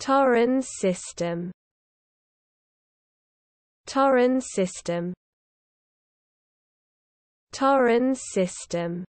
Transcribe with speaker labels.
Speaker 1: Torrens system Torrens system Torrens system